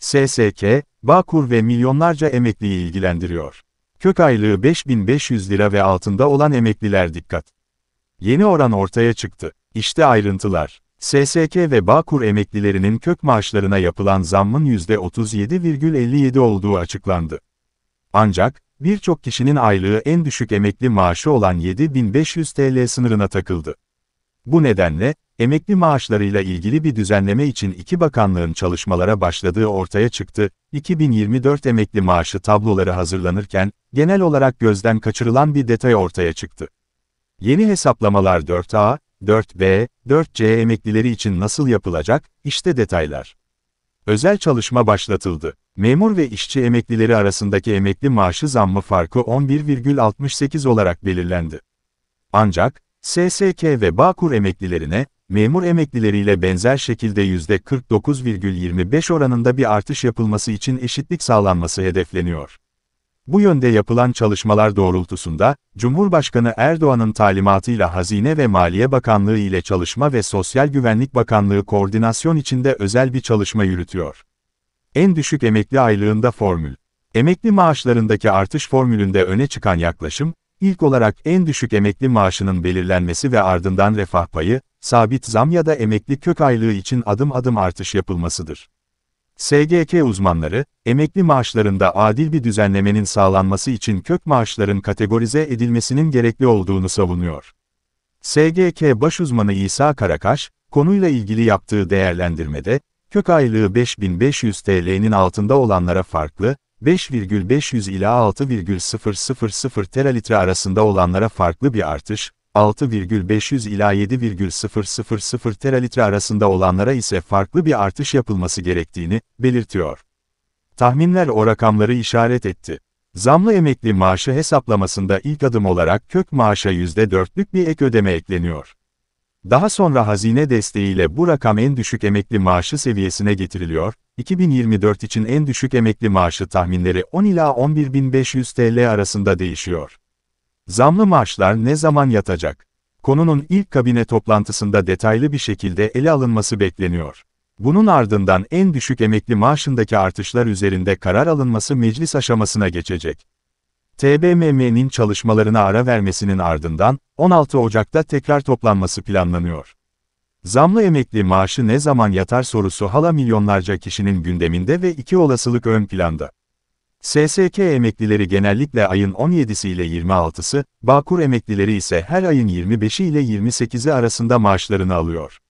SSK, Bağkur ve milyonlarca emekliyi ilgilendiriyor. Kök aylığı 5500 lira ve altında olan emekliler dikkat. Yeni oran ortaya çıktı. İşte ayrıntılar. SSK ve Bağkur emeklilerinin kök maaşlarına yapılan zammın %37,57 olduğu açıklandı. Ancak, birçok kişinin aylığı en düşük emekli maaşı olan 7500 TL sınırına takıldı. Bu nedenle, Emekli maaşlarıyla ilgili bir düzenleme için iki bakanlığın çalışmalara başladığı ortaya çıktı. 2024 emekli maaşı tabloları hazırlanırken, genel olarak gözden kaçırılan bir detay ortaya çıktı. Yeni hesaplamalar 4A, 4B, 4C emeklileri için nasıl yapılacak, işte detaylar. Özel çalışma başlatıldı. Memur ve işçi emeklileri arasındaki emekli maaşı zammı farkı 11,68 olarak belirlendi. Ancak, SSK ve Bağkur emeklilerine, memur emeklileriyle benzer şekilde %49,25 oranında bir artış yapılması için eşitlik sağlanması hedefleniyor. Bu yönde yapılan çalışmalar doğrultusunda, Cumhurbaşkanı Erdoğan'ın talimatıyla Hazine ve Maliye Bakanlığı ile Çalışma ve Sosyal Güvenlik Bakanlığı koordinasyon içinde özel bir çalışma yürütüyor. En düşük emekli aylığında formül. Emekli maaşlarındaki artış formülünde öne çıkan yaklaşım, İlk olarak en düşük emekli maaşının belirlenmesi ve ardından refah payı, sabit zam ya da emekli kök aylığı için adım adım artış yapılmasıdır. SGK uzmanları, emekli maaşlarında adil bir düzenlemenin sağlanması için kök maaşların kategorize edilmesinin gerekli olduğunu savunuyor. SGK baş uzmanı İsa Karakaş, konuyla ilgili yaptığı değerlendirmede, kök aylığı 5500 TL'nin altında olanlara farklı, 5,500 ila 6,000 teralitre arasında olanlara farklı bir artış, 6,500 ila 7,000 teralitre arasında olanlara ise farklı bir artış yapılması gerektiğini belirtiyor. Tahminler o rakamları işaret etti. Zamlı emekli maaşı hesaplamasında ilk adım olarak kök maaşa %4'lük bir ek ödeme ekleniyor. Daha sonra hazine desteğiyle bu rakam en düşük emekli maaşı seviyesine getiriliyor, 2024 için en düşük emekli maaşı tahminleri 10 ila 11.500 TL arasında değişiyor. Zamlı maaşlar ne zaman yatacak? Konunun ilk kabine toplantısında detaylı bir şekilde ele alınması bekleniyor. Bunun ardından en düşük emekli maaşındaki artışlar üzerinde karar alınması meclis aşamasına geçecek. TBMM'nin çalışmalarına ara vermesinin ardından 16 Ocak'ta tekrar toplanması planlanıyor. Zamlı emekli maaşı ne zaman yatar sorusu hala milyonlarca kişinin gündeminde ve iki olasılık ön planda. SSK emeklileri genellikle ayın 17'si ile 26'sı, Bağkur emeklileri ise her ayın 25'i ile 28'i arasında maaşlarını alıyor.